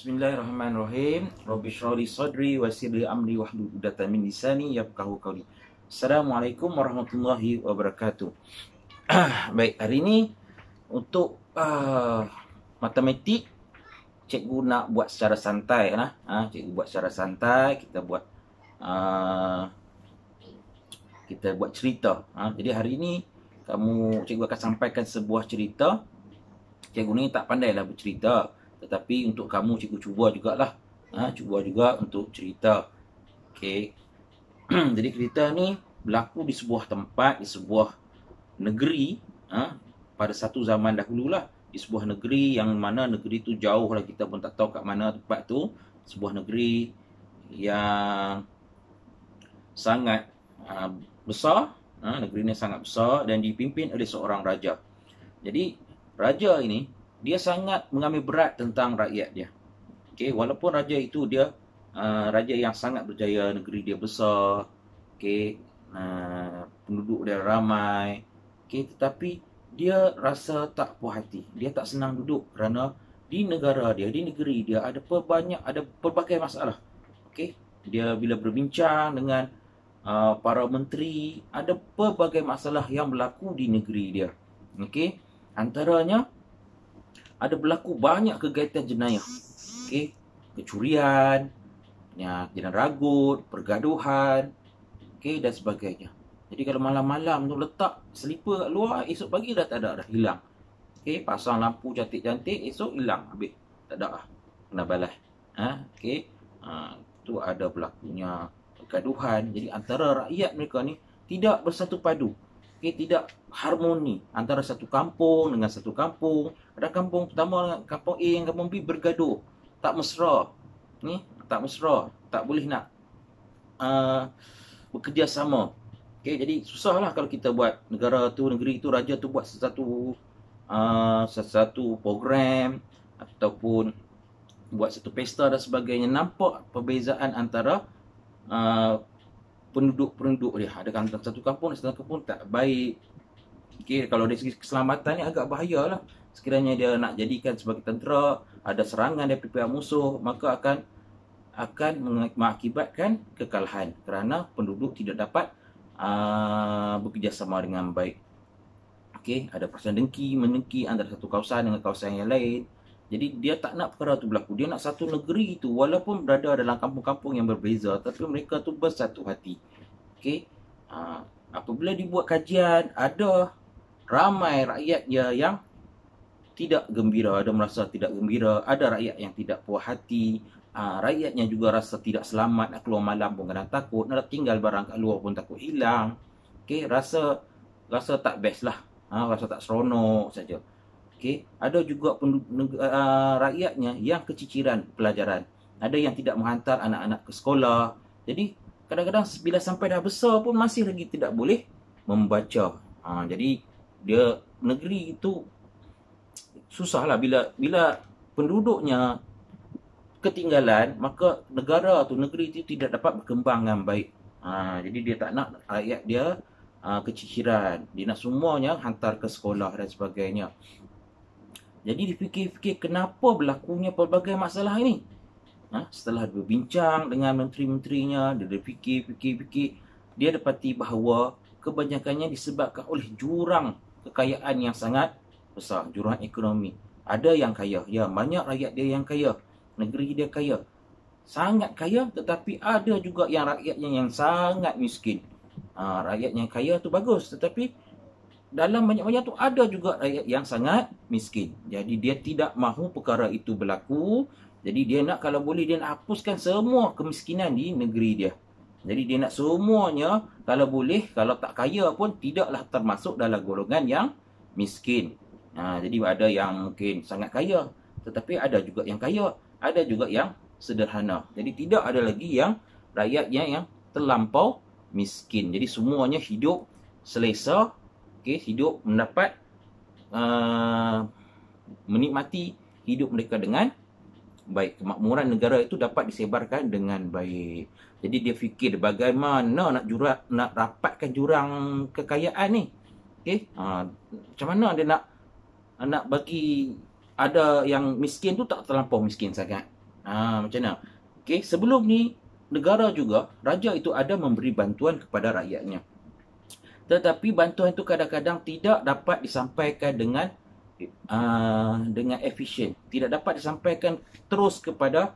Bismillahirrahmanirrahim. Rabbi syrahli sadri wa sirli amri wahlul 'uqdatam min lisani yafqahu qawli. Assalamualaikum warahmatullahi wabarakatuh. Baik, hari ini untuk uh, matematik cikgu nak buat secara santai lah. Uh, cikgu buat secara santai, kita buat uh, kita buat cerita. Uh, jadi hari ini kamu cikgu akan sampaikan sebuah cerita. Cikgu ni tak pandailah bercerita. cerita. Tetapi untuk kamu cikgu cuba jugalah. Ha, cuba juga untuk cerita. Okay, Jadi cerita ni berlaku di sebuah tempat, di sebuah negeri. Ha, pada satu zaman dahulu lah. Di sebuah negeri yang mana negeri tu jauh lah. Kita pun tak tahu kat mana tempat tu. Sebuah negeri yang sangat ha, besar. Ha, negeri ni sangat besar dan dipimpin oleh seorang raja. Jadi raja ini dia sangat mengambil berat tentang rakyat dia. Okey, walaupun raja itu dia uh, raja yang sangat berjaya, negeri dia besar. Okey, uh, penduduk dia ramai. Okey, tetapi dia rasa tak puas hati. Dia tak senang duduk kerana di negara dia, di negeri dia ada banyak ada pelbagai masalah. Okey, dia bila berbincang dengan uh, para menteri, ada pelbagai masalah yang berlaku di negeri dia. Okey, antaranya ada berlaku banyak kegiatan jenayah. Okey, kecurian, ya, jenayah ragut, pergaduhan, okey dan sebagainya. Jadi kalau malam-malam tu letak selipar kat luar, esok pagi dah tak ada dah hilang. Okey, pasang lampu cantik-cantik, esok hilang habis. Tak ada lah. Kena balas. Ha, okey. Ha, tu ada berlakunya pergaduhan. Jadi antara rakyat mereka ni tidak bersatu padu okay, tidak harmoni antara satu kampung dengan satu kampung. Ada kampung pertama dengan kampung A dan kampung B bergaduh. Tak mesra. Ni, tak mesra. Tak boleh nak uh, bekerjasama. Okay, jadi susahlah kalau kita buat negara tu, negeri tu, raja tu buat satu uh, satu program ataupun buat satu pesta dan sebagainya nampak perbezaan antara uh, penduduk-penduduk dia ada dekat satu kampung satu kampung tak baik okey kalau dari segi keselamatan ni agak bahaya lah. sekiranya dia nak jadikan sebagai tentera ada serangan dari pihak musuh maka akan akan mengakibatkan kekalahan kerana penduduk tidak dapat aa, ah, bekerjasama dengan baik okey ada perasaan dengki menengki antara satu kawasan dengan kawasan yang lain jadi dia tak nak perkara tu berlaku. Dia nak satu negeri itu walaupun berada dalam kampung-kampung yang berbeza tapi mereka tu bersatu hati. Okey. Ha, apabila dibuat kajian, ada ramai rakyat dia yang tidak gembira, ada merasa tidak gembira, ada rakyat yang tidak puas hati, ha, rakyatnya juga rasa tidak selamat nak keluar malam pun kena takut, nak tinggal barang kat luar pun takut hilang. Okey, rasa rasa tak best lah. Ha, rasa tak seronok saja. Okey, ada juga pen, uh, eh, eh, rakyatnya yang keciciran pelajaran. Ada yang tidak menghantar anak-anak ke sekolah. Jadi kadang-kadang bila sampai dah besar pun masih lagi tidak boleh membaca. Ha, jadi dia negeri itu susahlah bila bila penduduknya ketinggalan maka negara atau negeri itu tidak dapat berkembang dengan baik. Ha, jadi dia tak nak rakyat dia ha, keciciran. Dia nak semuanya hantar ke sekolah dan sebagainya. Jadi difikir-fikir kenapa berlakunya pelbagai masalah ini. Nah, ha? setelah berbincang dengan menteri-menterinya, dia difikir-fikir-fikir, dia dapati bahawa kebanyakannya disebabkan oleh jurang kekayaan yang sangat besar, jurang ekonomi. Ada yang kaya, ya banyak rakyat dia yang kaya, negeri dia kaya. Sangat kaya tetapi ada juga yang rakyatnya yang sangat miskin. Ha, rakyat yang kaya tu bagus tetapi dalam banyak banyak tu ada juga rakyat yang sangat miskin. Jadi dia tidak mahu perkara itu berlaku. Jadi dia nak kalau boleh dia nak hapuskan semua kemiskinan di negeri dia. Jadi dia nak semuanya kalau boleh kalau tak kaya pun tidaklah termasuk dalam golongan yang miskin. Ha, jadi ada yang mungkin sangat kaya tetapi ada juga yang kaya, ada juga yang sederhana. Jadi tidak ada lagi yang rakyatnya yang terlampau miskin. Jadi semuanya hidup selesa okay, hidup mendapat uh, menikmati hidup mereka dengan baik kemakmuran negara itu dapat disebarkan dengan baik. Jadi dia fikir bagaimana nak jurak nak rapatkan jurang kekayaan ni. Okey, uh, macam mana dia nak nak bagi ada yang miskin tu tak terlampau miskin sangat. Ha, uh, macam mana? Okey, sebelum ni negara juga raja itu ada memberi bantuan kepada rakyatnya tetapi bantuan itu kadang-kadang tidak dapat disampaikan dengan uh, dengan efisien tidak dapat disampaikan terus kepada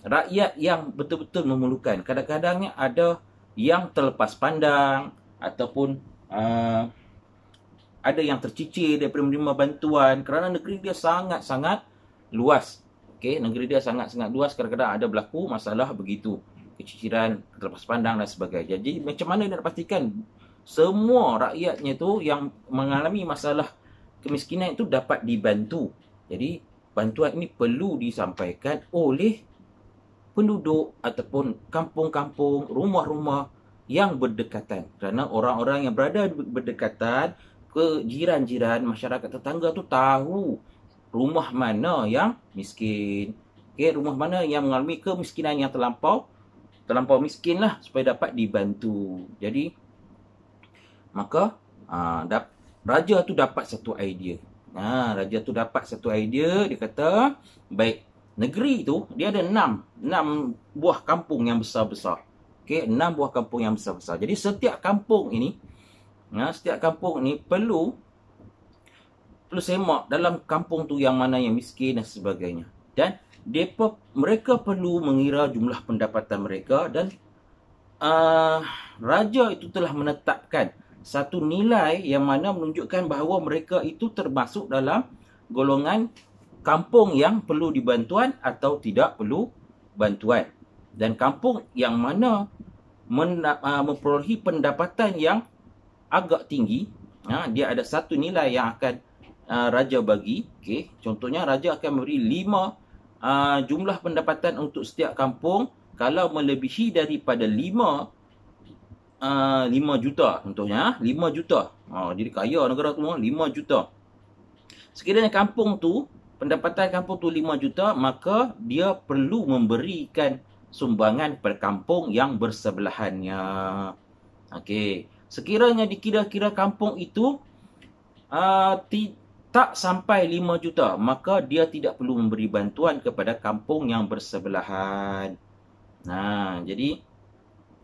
rakyat yang betul-betul memerlukan kadang-kadangnya ada yang terlepas pandang ataupun uh, ada yang tercicir daripada menerima bantuan kerana negeri dia sangat-sangat luas Okay, negeri dia sangat-sangat luas kadang-kadang ada berlaku masalah begitu keciciran terlepas pandang dan sebagainya jadi macam mana nak pastikan semua rakyatnya tu yang mengalami masalah kemiskinan itu dapat dibantu. Jadi bantuan ini perlu disampaikan oleh penduduk ataupun kampung-kampung, rumah-rumah yang berdekatan. Kerana orang-orang yang berada berdekatan ke jiran-jiran masyarakat tetangga tu tahu rumah mana yang miskin. Okay, rumah mana yang mengalami kemiskinan yang terlampau terlampau miskin lah supaya dapat dibantu. Jadi maka aa, ah, raja tu dapat satu idea. Ha, raja tu dapat satu idea, dia kata, baik, negeri tu, dia ada enam, enam buah kampung yang besar-besar. Okey, enam buah kampung yang besar-besar. Jadi, setiap kampung ini, ha, setiap kampung ni perlu, perlu semak dalam kampung tu yang mana yang miskin dan sebagainya. Dan, mereka, mereka perlu mengira jumlah pendapatan mereka dan Uh, raja itu telah menetapkan satu nilai yang mana menunjukkan bahawa mereka itu termasuk dalam golongan kampung yang perlu dibantuan atau tidak perlu bantuan. Dan kampung yang mana memperolehi pendapatan yang agak tinggi, ha, dia ada satu nilai yang akan raja bagi. Okay. Contohnya raja akan memberi lima jumlah pendapatan untuk setiap kampung kalau melebihi daripada lima uh, ah, 5 juta contohnya 5 ah. juta uh, jadi kaya negara tu 5 juta sekiranya kampung tu pendapatan kampung tu 5 juta maka dia perlu memberikan sumbangan pada kampung yang bersebelahannya okey sekiranya dikira-kira kampung itu uh, tak sampai 5 juta maka dia tidak perlu memberi bantuan kepada kampung yang bersebelahan nah jadi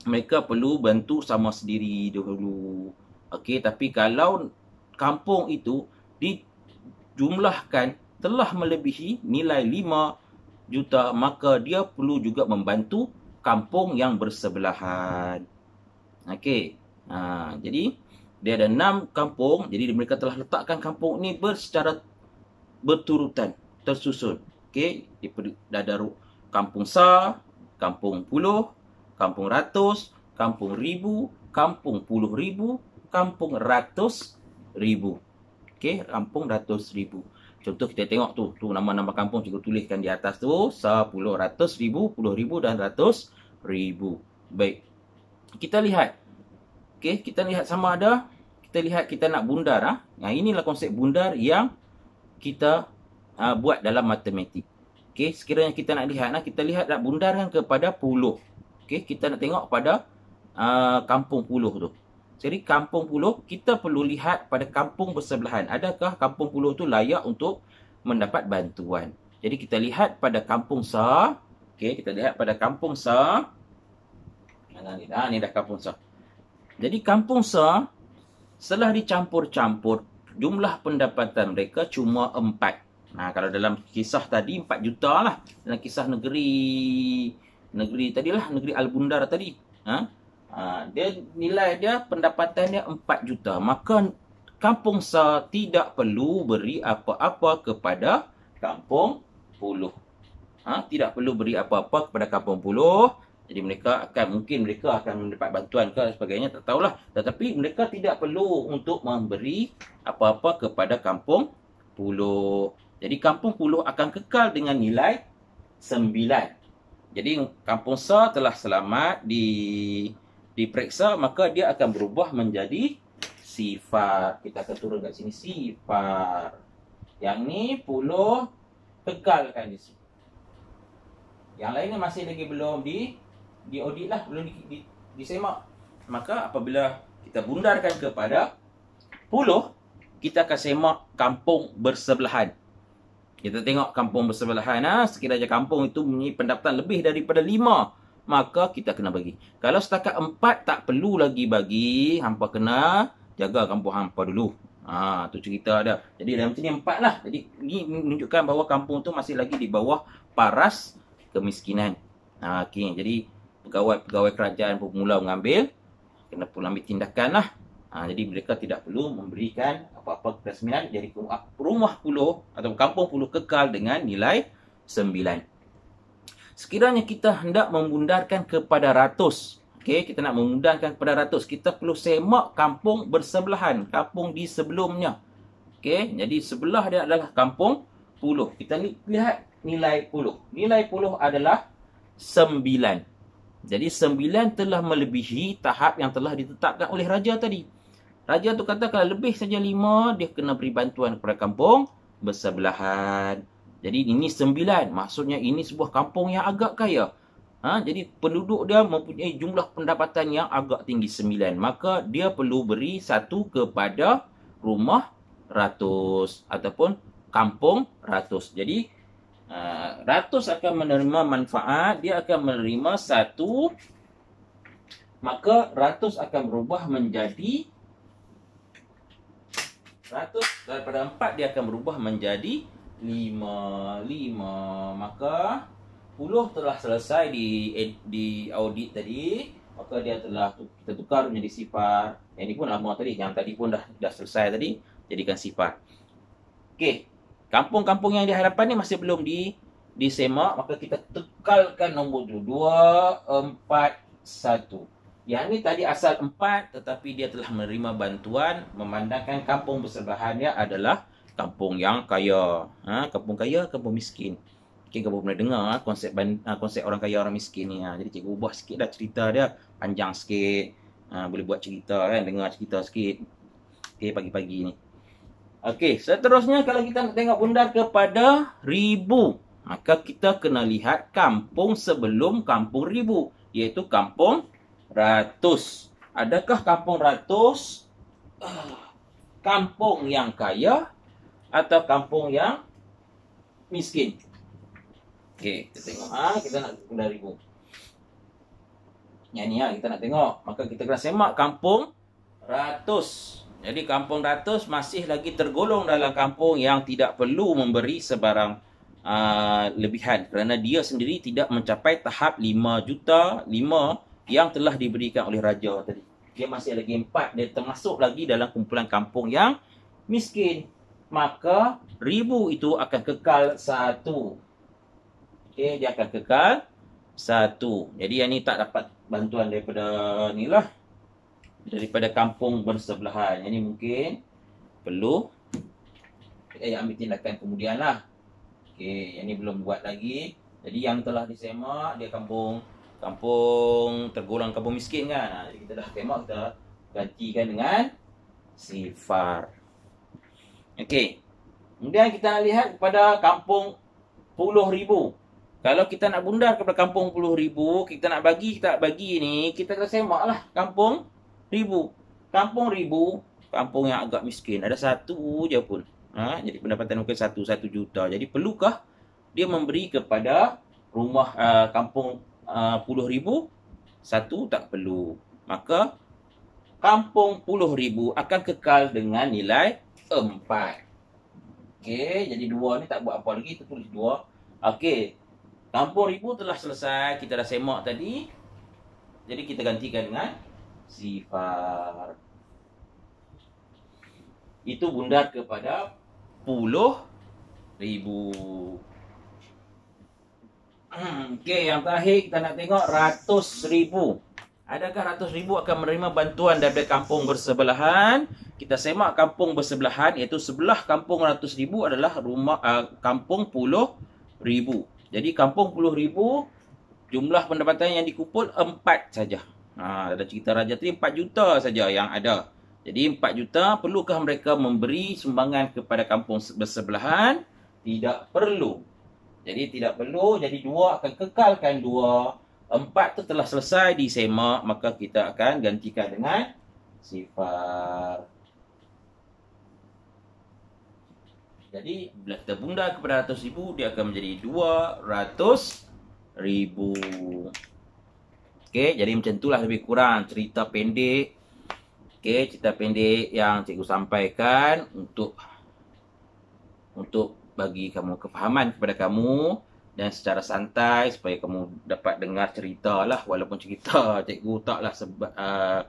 mereka perlu bantu sama sendiri dahulu. Okey, tapi kalau kampung itu dijumlahkan telah melebihi nilai 5 juta, maka dia perlu juga membantu kampung yang bersebelahan. Okey. Ha, jadi dia ada enam kampung, jadi mereka telah letakkan kampung ni secara berturutan, tersusun. Okey, dia ada kampung Sa, kampung Puluh, kampung ratus, kampung ribu, kampung puluh ribu, kampung ratus ribu. Okey, kampung ratus ribu. Contoh kita tengok tu, tu nama-nama kampung cikgu tuliskan di atas tu, sepuluh ratus ribu, puluh ribu dan ratus ribu. Baik, kita lihat. Okey, kita lihat sama ada. Kita lihat kita nak bundar. Ha? Nah, inilah konsep bundar yang kita uh, buat dalam matematik. Okey, sekiranya kita nak lihat, nah, kita lihat nak bundarkan kepada puluh. Okey, kita nak tengok pada uh, kampung puluh tu. Jadi kampung puluh kita perlu lihat pada kampung bersebelahan. Adakah kampung puluh tu layak untuk mendapat bantuan? Jadi kita lihat pada kampung Sa. Okey, kita lihat pada kampung Sa. Mana ni? Ah, ni dah kampung Sa. Jadi kampung Sa setelah dicampur-campur jumlah pendapatan mereka cuma empat. Nah, kalau dalam kisah tadi empat juta lah. Dalam kisah negeri negeri tadi lah negeri Al-Bundar tadi. Ha? ha dia nilai dia pendapatan dia 4 juta. Maka Kampung Sa tidak perlu beri apa-apa kepada Kampung Puluh. Ha tidak perlu beri apa-apa kepada Kampung Puluh. Jadi mereka akan mungkin mereka akan mendapat bantuan ke sebagainya tak tahulah. Tetapi mereka tidak perlu untuk memberi apa-apa kepada Kampung Puluh. Jadi Kampung Puluh akan kekal dengan nilai sembilan. Jadi kampung sa telah selamat di diperiksa maka dia akan berubah menjadi sifar. Kita akan turun kat sini sifar. Yang ni puluh tegalkan di sini. Yang lainnya masih lagi belum di di audit lah, belum di, di, disemak. Maka apabila kita bundarkan kepada puluh, kita akan semak kampung bersebelahan. Kita tengok kampung bersebelahan. Ha? Sekiranya kampung itu mempunyai pendapatan lebih daripada lima Maka kita kena bagi. Kalau setakat empat tak perlu lagi bagi. Hampa kena jaga kampung hampa dulu. Ha, tu cerita ada. Jadi dalam sini empat lah. Jadi ini menunjukkan bahawa kampung tu masih lagi di bawah paras kemiskinan. Ha, ah, okay. Jadi pegawai-pegawai kerajaan pun mula mengambil. Kena pun ambil tindakan lah. Ha, jadi mereka tidak perlu memberikan apa-apa kesemilan. Jadi ah, rumah puluh atau kampung puluh kekal dengan nilai sembilan. Sekiranya kita hendak memundarkan kepada ratus. Okay, kita nak memundarkan kepada ratus. Kita perlu semak kampung bersebelahan. Kampung di sebelumnya. Okay, jadi sebelah dia adalah kampung puluh. Kita lihat nilai puluh. Nilai puluh adalah sembilan. Jadi sembilan telah melebihi tahap yang telah ditetapkan oleh raja tadi. Raja tu kata kalau lebih saja lima, dia kena beri bantuan kepada kampung bersebelahan. Jadi ini sembilan. Maksudnya ini sebuah kampung yang agak kaya. Ha? Jadi penduduk dia mempunyai jumlah pendapatan yang agak tinggi sembilan. Maka dia perlu beri satu kepada rumah ratus ataupun kampung ratus. Jadi uh, ratus akan menerima manfaat, dia akan menerima satu. Maka ratus akan berubah menjadi 100 daripada 4 dia akan berubah menjadi 5 5 maka 10 telah selesai di eh, di audit tadi maka dia telah kita tukar menjadi sifar yang ini pun lama tadi yang tadi pun dah dah selesai tadi jadikan sifar okey kampung-kampung yang di hadapan ni masih belum di disemak maka kita tekalkan nombor tu 2 4 1 yang ini tadi asal empat tetapi dia telah menerima bantuan memandangkan kampung bersebelahannya adalah kampung yang kaya. Ha, kampung kaya, kampung miskin. Okay, kamu pernah dengar ah, konsep ah, konsep orang kaya orang miskin ni. Ha. Jadi cikgu ubah sikit dah cerita dia. Panjang sikit. Ha, boleh buat cerita kan. Dengar cerita sikit. Okay, pagi-pagi ni. Okay, seterusnya kalau kita nak tengok bundar kepada ribu. Maka kita kena lihat kampung sebelum kampung ribu. Iaitu kampung Ratus. Adakah kampung ratus? Kampung yang kaya atau kampung yang miskin? Okey, kita tengok. Ha, kita nak kena ribu. Yang ni lah, kita nak tengok. Maka kita kena semak kampung ratus. Jadi kampung ratus masih lagi tergolong dalam kampung yang tidak perlu memberi sebarang uh, lebihan. Kerana dia sendiri tidak mencapai tahap lima juta, lima. juta yang telah diberikan oleh raja tadi. Dia masih lagi empat. Dia termasuk lagi dalam kumpulan kampung yang miskin. Maka ribu itu akan kekal satu. Okey, dia akan kekal satu. Jadi yang ni tak dapat bantuan daripada ni lah. Daripada kampung bersebelahan. Yang ni mungkin perlu eh, ambil tindakan kemudian lah. Okey, yang ni belum buat lagi. Jadi yang telah disemak, dia kampung kampung tergolong kampung miskin kan. Ha, jadi kita dah kemak kita gantikan dengan sifar. Okey. Kemudian kita nak lihat kepada kampung puluh ribu. Kalau kita nak bundar kepada kampung puluh ribu, kita nak bagi, kita nak bagi ni, kita kena semak lah kampung ribu. Kampung ribu, kampung yang agak miskin. Ada satu je pun. Ha? Jadi pendapatan mungkin satu, satu juta. Jadi perlukah dia memberi kepada rumah uh, kampung Ah, puluh ribu, satu tak perlu. Maka, kampung puluh ribu akan kekal dengan nilai empat. Okay jadi dua ni tak buat apa lagi, kita tulis dua. Okay kampung ribu telah selesai, kita dah semak tadi. Jadi, kita gantikan dengan sifar. Itu bundar kepada puluh ribu. Hmm, okey, yang terakhir kita nak tengok ratus ribu. Adakah ratus ribu akan menerima bantuan daripada kampung bersebelahan? Kita semak kampung bersebelahan iaitu sebelah kampung ratus ribu adalah rumah uh, kampung puluh ribu. Jadi kampung puluh ribu jumlah pendapatan yang dikumpul empat saja. Ha, ada cerita Raja Tri empat juta saja yang ada. Jadi empat juta perlukah mereka memberi sumbangan kepada kampung bersebelahan? Tidak perlu. Jadi tidak perlu jadi dua akan kekalkan dua. Empat tu telah selesai disemak maka kita akan gantikan dengan sifar. Jadi bila kita bunda kepada ratus ribu dia akan menjadi dua ratus ribu. Okey, jadi macam itulah lebih kurang cerita pendek. Okey, cerita pendek yang cikgu sampaikan untuk untuk bagi kamu kefahaman kepada kamu dan secara santai supaya kamu dapat dengar cerita lah walaupun cerita cikgu taklah sebab uh,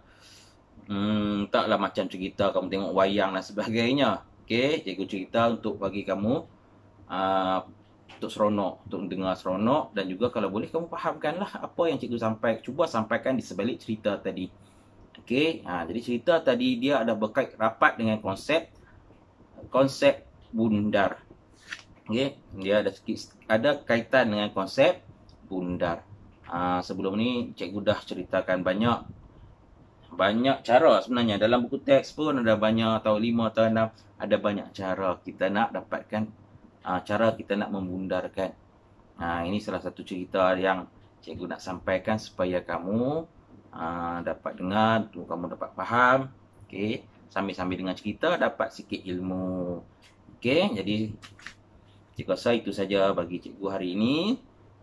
hmm, taklah macam cerita kamu tengok wayang dan sebagainya. Okey, cikgu cerita untuk bagi kamu uh, untuk seronok, untuk dengar seronok dan juga kalau boleh kamu fahamkanlah apa yang cikgu sampai cuba sampaikan di sebalik cerita tadi. Okey, ha, jadi cerita tadi dia ada berkait rapat dengan konsep konsep bundar. Okey, dia ada sikit ada kaitan dengan konsep bundar. Aa, ah, sebelum ni cikgu dah ceritakan banyak banyak cara sebenarnya dalam buku teks pun ada banyak tahu lima atau enam ada banyak cara kita nak dapatkan aa, ah, cara kita nak membundarkan. Nah, ini salah satu cerita yang cikgu nak sampaikan supaya kamu aa, ah, dapat dengar, kamu dapat faham. Okey, sambil-sambil dengan cerita dapat sikit ilmu. Okey, jadi Cikgu rasa itu saja bagi cikgu hari ini.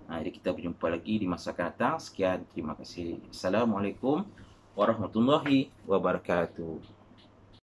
Jadi kita berjumpa lagi di masa akan datang. Sekian, terima kasih. Assalamualaikum warahmatullahi wabarakatuh.